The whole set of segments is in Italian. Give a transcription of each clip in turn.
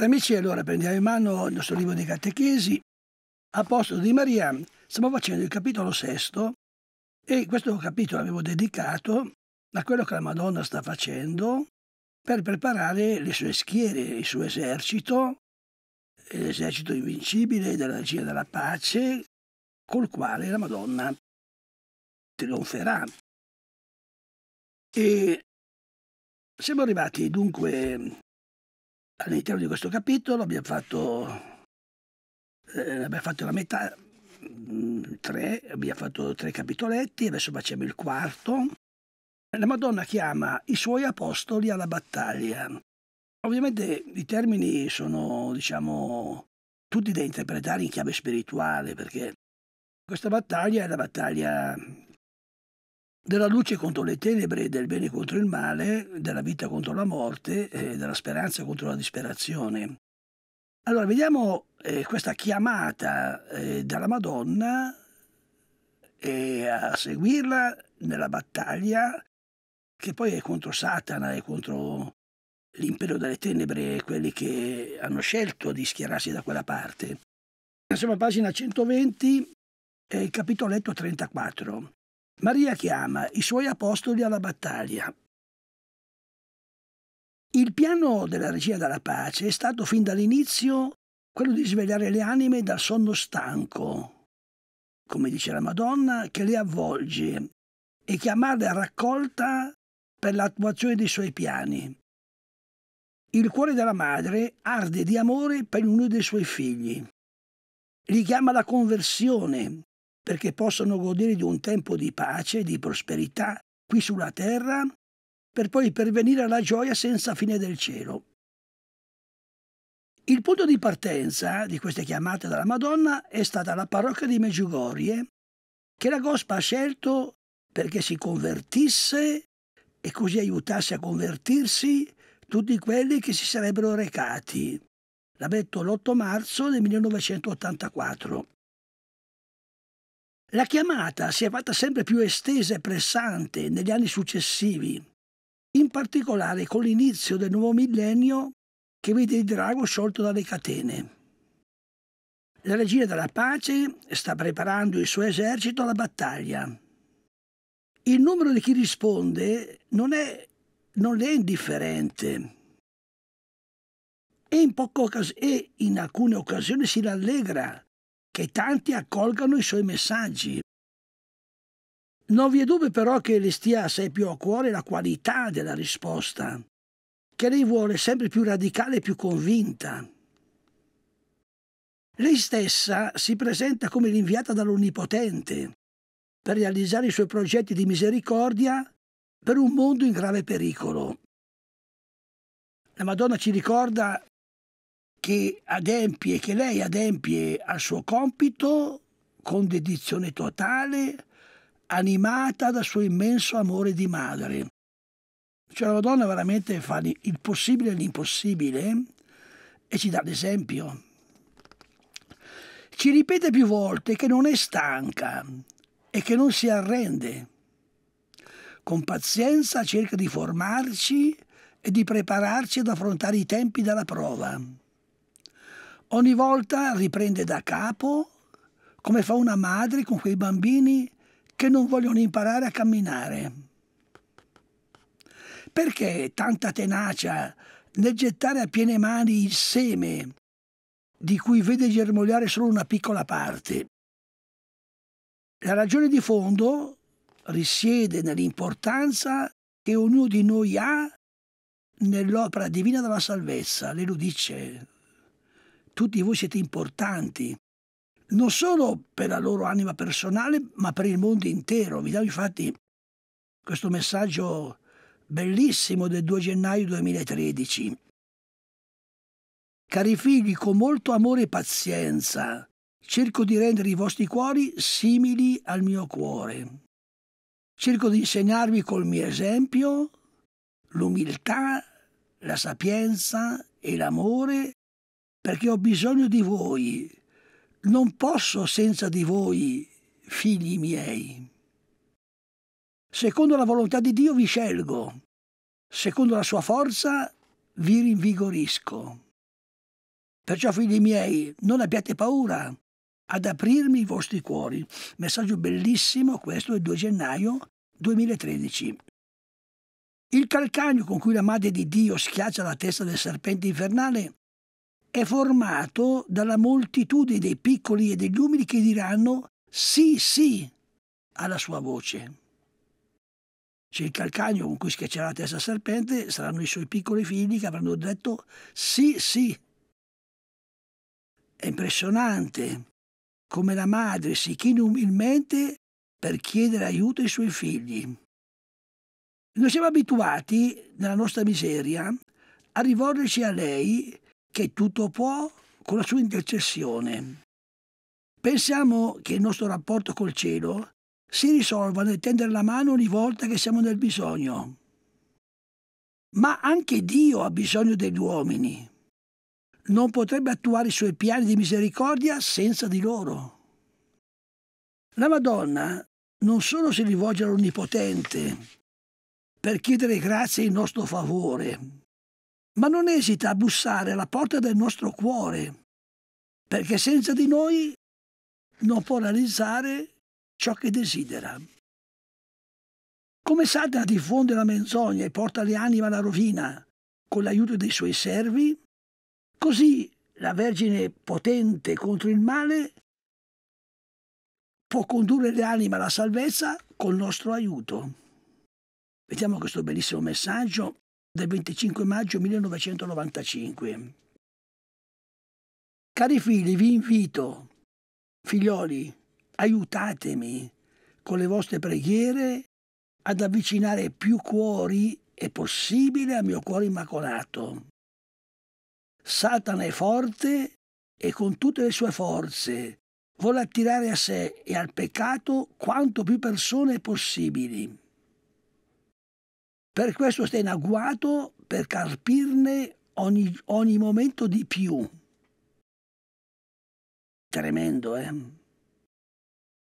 Cari amici, allora prendiamo in mano il nostro libro di catechesi. Apostolo di Maria, stiamo facendo il capitolo sesto e questo capitolo avevo dedicato a quello che la Madonna sta facendo per preparare le sue schiere, il suo esercito, l'esercito invincibile della regia della pace, col quale la Madonna trionferà. E siamo arrivati dunque all'interno di questo capitolo abbiamo fatto, eh, abbiamo fatto la metà, mh, mm, tre, abbiamo fatto tre capitoletti, adesso facciamo il quarto. La Madonna chiama i suoi apostoli alla battaglia. Ovviamente i termini sono, diciamo, tutti da interpretare in chiave spirituale, perché questa battaglia è la battaglia della luce contro le tenebre, del bene contro il male, della vita contro la morte, eh, della speranza contro la disperazione. Allora vediamo eh, questa chiamata eh, dalla Madonna e a seguirla nella battaglia che poi è contro Satana e contro l'impero delle tenebre e quelli che hanno scelto di schierarsi da quella parte. Siamo a pagina 120, eh, capitoletto 34. Maria chiama i suoi apostoli alla battaglia. Il piano della regia della pace è stato fin dall'inizio quello di svegliare le anime dal sonno stanco, come dice la Madonna, che le avvolge e chiamarle a raccolta per l'attuazione dei suoi piani. Il cuore della madre arde di amore per uno dei suoi figli. Li chiama la conversione perché possano godere di un tempo di pace e di prosperità qui sulla terra, per poi pervenire alla gioia senza fine del cielo. Il punto di partenza di queste chiamate dalla Madonna è stata la parrocchia di Meggiugorie, che la Gospa ha scelto perché si convertisse e così aiutasse a convertirsi tutti quelli che si sarebbero recati. L'ha detto l'8 marzo del 1984. La chiamata si è fatta sempre più estesa e pressante negli anni successivi, in particolare con l'inizio del nuovo millennio che vede il drago sciolto dalle catene. La regina della pace sta preparando il suo esercito alla battaglia. Il numero di chi risponde non, è, non le è indifferente e in, e in alcune occasioni si rallegra che tanti accolgano i suoi messaggi. Non vi è dubbio però che le stia assai più a cuore la qualità della risposta, che lei vuole sempre più radicale e più convinta. Lei stessa si presenta come l'inviata dall'Onnipotente per realizzare i suoi progetti di misericordia per un mondo in grave pericolo. La Madonna ci ricorda che adempie, che lei adempie al suo compito con dedizione totale, animata dal suo immenso amore di madre. Cioè la Madonna veramente fa il possibile e l'impossibile e ci dà l'esempio. Ci ripete più volte che non è stanca e che non si arrende. Con pazienza cerca di formarci e di prepararci ad affrontare i tempi della prova ogni volta riprende da capo come fa una madre con quei bambini che non vogliono imparare a camminare. Perché tanta tenacia nel gettare a piene mani il seme di cui vede germogliare solo una piccola parte? La ragione di fondo risiede nell'importanza che ognuno di noi ha nell'opera divina della salvezza, lei lo dice tutti voi siete importanti, non solo per la loro anima personale, ma per il mondo intero. Vi do infatti questo messaggio bellissimo del 2 gennaio 2013. Cari figli, con molto amore e pazienza, cerco di rendere i vostri cuori simili al mio cuore. Cerco di insegnarvi col mio esempio l'umiltà, la sapienza e l'amore perché ho bisogno di voi. Non posso senza di voi, figli miei. Secondo la volontà di Dio vi scelgo, secondo la sua forza vi rinvigorisco. Perciò, figli miei, non abbiate paura ad aprirmi i vostri cuori. Messaggio bellissimo questo del 2 gennaio 2013. Il calcagno con cui la madre di Dio schiaccia la testa del serpente infernale è formato dalla moltitudine dei piccoli e degli umili che diranno sì, sì alla sua voce. Se il calcagno con cui schiaccerà la testa al serpente saranno i suoi piccoli figli che avranno detto sì, sì. È impressionante come la madre si chini umilmente per chiedere aiuto ai suoi figli. Noi siamo abituati, nella nostra miseria, a rivolgerci a lei che tutto può con la sua intercessione. Pensiamo che il nostro rapporto col cielo si risolva nel tendere la mano ogni volta che siamo nel bisogno. Ma anche Dio ha bisogno degli uomini. Non potrebbe attuare i suoi piani di misericordia senza di loro. La Madonna non solo si rivolge all'Onnipotente per chiedere grazie in nostro favore, ma non esita a bussare alla porta del nostro cuore, perché senza di noi non può realizzare ciò che desidera. Come Satana diffonde la menzogna e porta le anime alla rovina con l'aiuto dei suoi servi, così la Vergine potente contro il male può condurre le anime alla salvezza col nostro aiuto. Vediamo questo bellissimo messaggio del 25 maggio 1995. Cari figli, vi invito, figlioli, aiutatemi con le vostre preghiere ad avvicinare più cuori è possibile al mio cuore immacolato. Satana è forte e con tutte le sue forze vuole attirare a sé e al peccato quanto più persone possibili. Per questo sta in agguato per carpirne ogni, ogni momento di più. Tremendo, eh?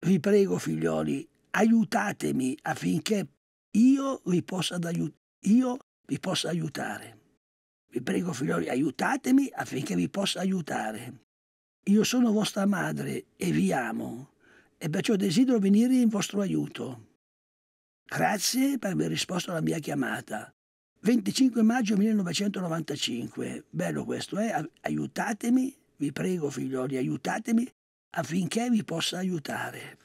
Vi prego, figlioli, aiutatemi affinché io vi possa, io vi possa aiutare. Vi prego, figlioli, aiutatemi affinché vi possa aiutare. Io sono vostra madre e vi amo, e perciò desidero venire in vostro aiuto. Grazie per aver risposto alla mia chiamata. 25 maggio 1995. Bello questo, eh? Aiutatemi, vi prego figlioli, aiutatemi affinché vi possa aiutare.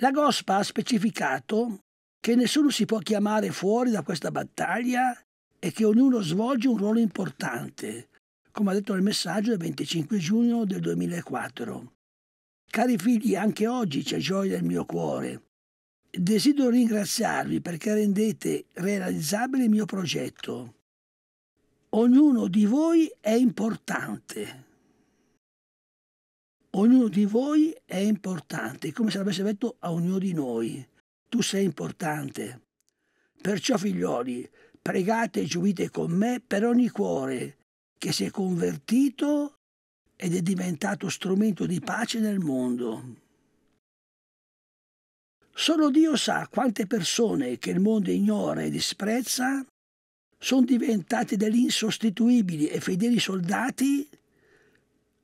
La Gospa ha specificato che nessuno si può chiamare fuori da questa battaglia e che ognuno svolge un ruolo importante, come ha detto nel messaggio del 25 giugno del 2004. Cari figli, anche oggi c'è gioia nel mio cuore Desidero ringraziarvi perché rendete realizzabile il mio progetto. Ognuno di voi è importante. Ognuno di voi è importante, come se l'avesse detto a ognuno di noi. Tu sei importante. Perciò, figlioli, pregate e giudite con me per ogni cuore che si è convertito ed è diventato strumento di pace nel mondo. Solo Dio sa quante persone che il mondo ignora e disprezza sono diventate degli insostituibili e fedeli soldati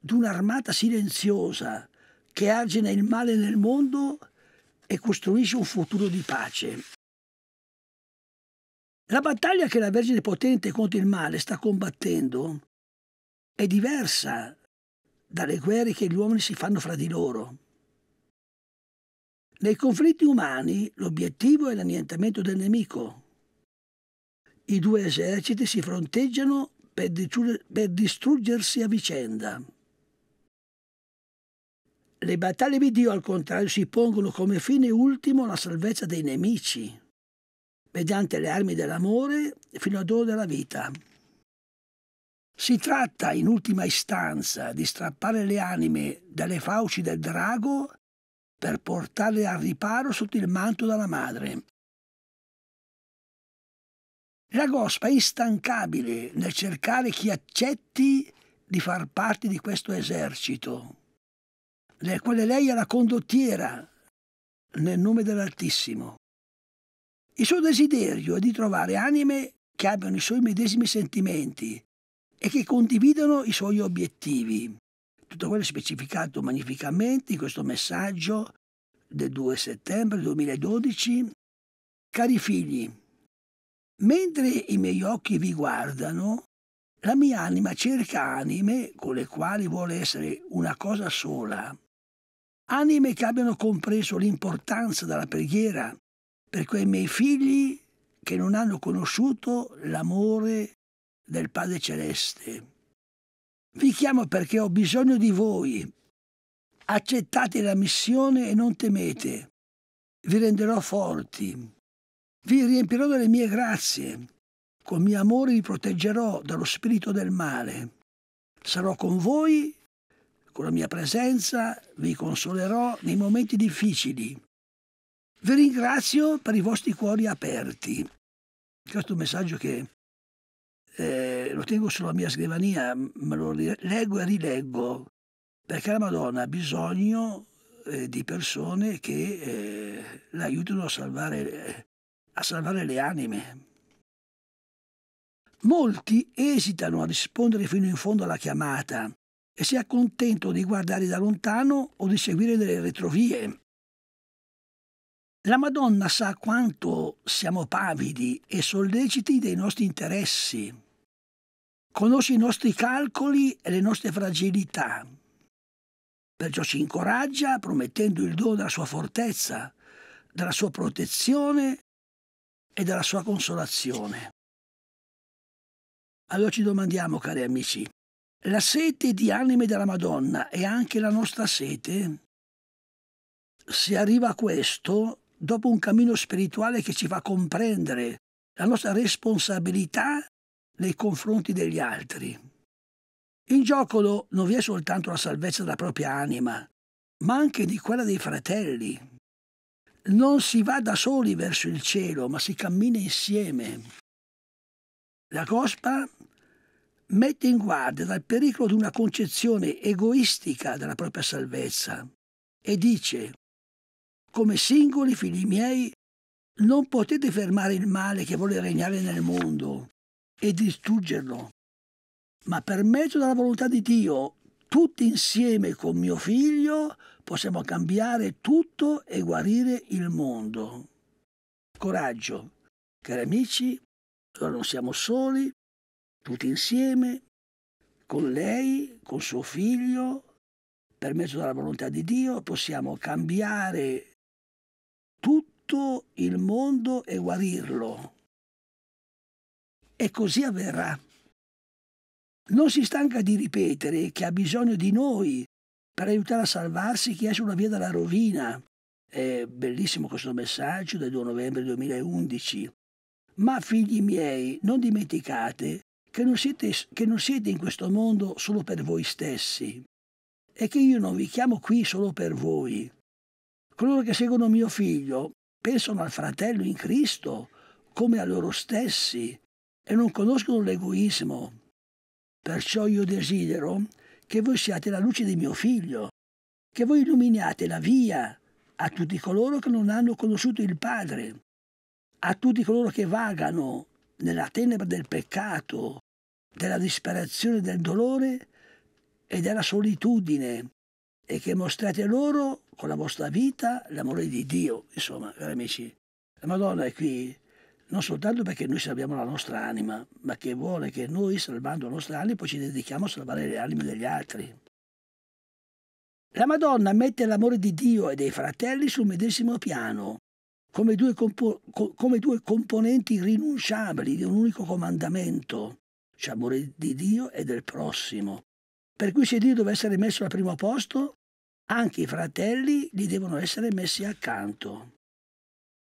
d'un'armata silenziosa che argina il male nel mondo e costruisce un futuro di pace. La battaglia che la Vergine Potente contro il male sta combattendo è diversa dalle guerre che gli uomini si fanno fra di loro. Nei conflitti umani l'obiettivo è l'annientamento del nemico. I due eserciti si fronteggiano per, per distruggersi a vicenda. Le battaglie di Dio, al contrario, si pongono come fine ultimo la salvezza dei nemici, mediante le armi dell'amore fino ad ora della vita. Si tratta, in ultima istanza, di strappare le anime dalle fauci del drago per portarle al riparo sotto il manto dalla madre. La gospa è instancabile nel cercare chi accetti di far parte di questo esercito, nel quale lei è la condottiera nel nome dell'Altissimo. Il suo desiderio è di trovare anime che abbiano i suoi medesimi sentimenti e che condividano i suoi obiettivi. Tutto quello specificato magnificamente in questo messaggio del 2 settembre 2012. Cari figli, mentre i miei occhi vi guardano, la mia anima cerca anime con le quali vuole essere una cosa sola. Anime che abbiano compreso l'importanza della preghiera per quei miei figli che non hanno conosciuto l'amore del Padre Celeste. Vi chiamo perché ho bisogno di voi. Accettate la missione e non temete. Vi renderò forti. Vi riempirò delle mie grazie. Col mio amore vi proteggerò dallo spirito del male. Sarò con voi, con la mia presenza vi consolerò nei momenti difficili. Vi ringrazio per i vostri cuori aperti. Questo è un messaggio che eh, lo tengo sulla mia scrivania, me lo leggo e rileggo, perché la Madonna ha bisogno eh, di persone che eh, l'aiutino a salvare, a salvare le anime. Molti esitano a rispondere fino in fondo alla chiamata e si accontentano di guardare da lontano o di seguire delle retrovie. La Madonna sa quanto siamo pavidi e solleciti dei nostri interessi conosce i nostri calcoli e le nostre fragilità. Perciò ci incoraggia promettendo il dono della sua fortezza, della sua protezione e della sua consolazione. Allora ci domandiamo, cari amici, la sete di anime della Madonna è anche la nostra sete? Si arriva a questo dopo un cammino spirituale che ci fa comprendere la nostra responsabilità nei confronti degli altri. In gioco non vi è soltanto la salvezza della propria anima, ma anche di quella dei fratelli. Non si va da soli verso il cielo, ma si cammina insieme. La Cospa mette in guardia dal pericolo di una concezione egoistica della propria salvezza e dice, come singoli figli miei, non potete fermare il male che vuole regnare nel mondo, e distruggerlo, ma per mezzo della volontà di Dio, tutti insieme con mio figlio, possiamo cambiare tutto e guarire il mondo. Coraggio, cari amici, ora non siamo soli, tutti insieme, con lei, con suo figlio, per mezzo della volontà di Dio, possiamo cambiare tutto il mondo e guarirlo e così avverrà. Non si stanca di ripetere che ha bisogno di noi per aiutare a salvarsi chi è sulla via della rovina. È bellissimo questo messaggio del 2 novembre 2011. Ma figli miei, non dimenticate che non, siete, che non siete in questo mondo solo per voi stessi e che io non vi chiamo qui solo per voi. Coloro che seguono mio figlio pensano al fratello in Cristo come a loro stessi e non conoscono l'egoismo. Perciò io desidero che voi siate la luce di mio figlio, che voi illuminiate la via a tutti coloro che non hanno conosciuto il Padre, a tutti coloro che vagano nella tenebra del peccato, della disperazione, del dolore e della solitudine, e che mostrate loro con la vostra vita l'amore di Dio. Insomma, cari amici, la Madonna è qui non soltanto perché noi salviamo la nostra anima, ma che vuole che noi, salvando la nostra anima, poi ci dedichiamo a salvare le anime degli altri. La Madonna mette l'amore di Dio e dei fratelli sul medesimo piano, come due, compo come due componenti rinunciabili di un unico comandamento, cioè amore di Dio e del prossimo. Per cui se Dio deve essere messo al primo posto, anche i fratelli gli devono essere messi accanto.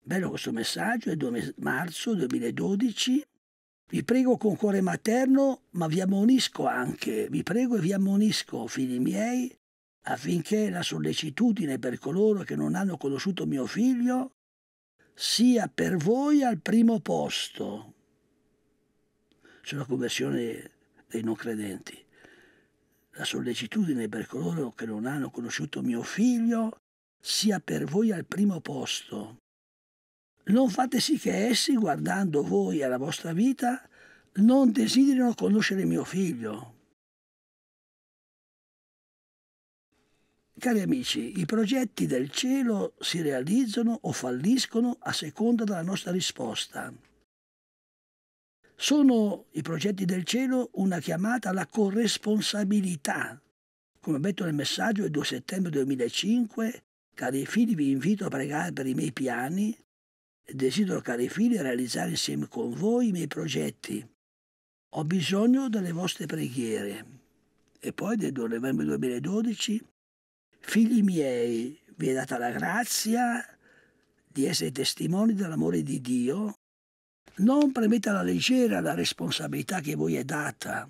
Bello questo messaggio, è 2 marzo 2012. Vi prego con cuore materno, ma vi ammonisco anche, vi prego e vi ammonisco, figli miei, affinché la sollecitudine per coloro che non hanno conosciuto mio figlio sia per voi al primo posto C'è sulla conversione dei non credenti. La sollecitudine per coloro che non hanno conosciuto mio figlio sia per voi al primo posto non fate sì che essi, guardando voi alla vostra vita, non desiderino conoscere mio figlio. Cari amici, i progetti del cielo si realizzano o falliscono a seconda della nostra risposta. Sono i progetti del cielo una chiamata alla corresponsabilità. Come ho detto nel messaggio del 2 settembre 2005, cari figli vi invito a pregare per i miei piani, Desidero, cari figli, realizzare insieme con voi i miei progetti. Ho bisogno delle vostre preghiere. E poi, nel 2 novembre 2012, figli miei, vi è data la grazia di essere testimoni dell'amore di Dio. Non premete alla leggera la responsabilità che voi è data.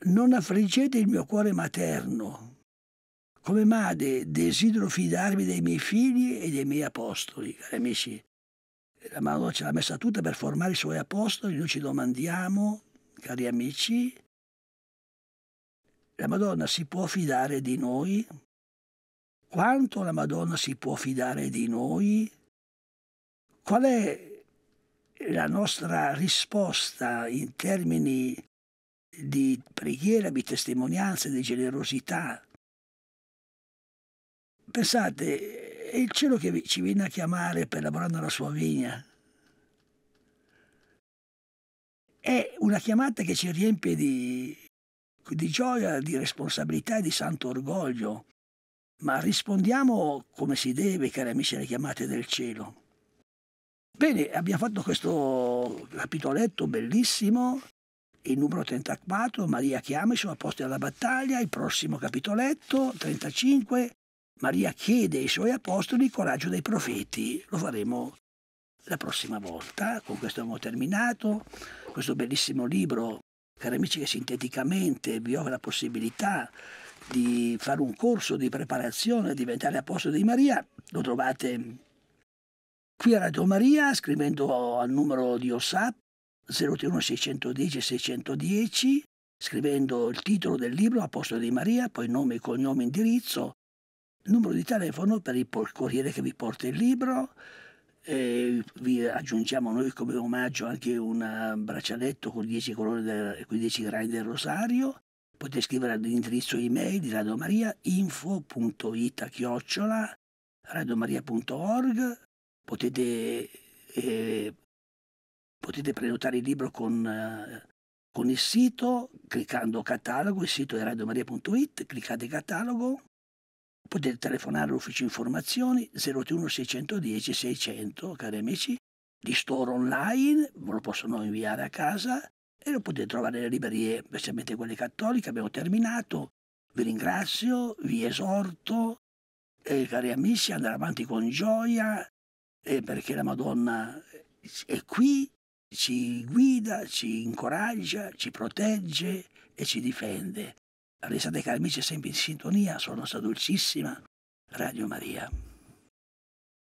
Non affliggete il mio cuore materno. Come madre desidero fidarmi dei miei figli e dei miei apostoli, cari amici la mano ce l'ha messa tutta per formare i suoi apostoli, noi ci domandiamo, cari amici, la Madonna si può fidare di noi? Quanto la Madonna si può fidare di noi? Qual è la nostra risposta in termini di preghiera, di testimonianza, di generosità? Pensate, è il cielo che ci viene a chiamare per lavorare nella sua vigna. È una chiamata che ci riempie di, di gioia, di responsabilità e di santo orgoglio. Ma rispondiamo come si deve, cari amici, alle chiamate del cielo. Bene, abbiamo fatto questo capitoletto bellissimo, il numero 34, Maria chiama i suoi apposti alla battaglia, il prossimo capitoletto, 35, Maria chiede ai suoi apostoli il coraggio dei profeti. Lo faremo la prossima volta. Con questo abbiamo terminato. Questo bellissimo libro, cari amici, che sinteticamente vi offre la possibilità di fare un corso di preparazione a diventare apostolo di Maria. Lo trovate qui a Radio Maria scrivendo al numero di OSAP 031 610 610 scrivendo il titolo del libro Apostolo di Maria, poi nome, cognome, indirizzo numero di telefono per il corriere che vi porta il libro. vi aggiungiamo noi come omaggio anche un uh, braccialetto con 10 colori del, con 10 gradi del rosario. Potete scrivere all'indirizzo email di Radio Maria chiocciola radiomaria.org. Potete, eh, potete, prenotare il libro con, uh, con il sito cliccando catalogo. Il sito è radiomaria.it. Cliccate catalogo Potete telefonare all'ufficio informazioni 081 610 600, cari amici, di store online, ve lo possono inviare a casa e lo potete trovare nelle librerie, specialmente quelle cattoliche. Abbiamo terminato, vi ringrazio, vi esorto, eh, cari amici, andare avanti con gioia, eh, perché la Madonna è qui, ci guida, ci incoraggia, ci protegge e ci difende. La resa dei carmici è sempre in sintonia sulla nostra dolcissima Radio Maria.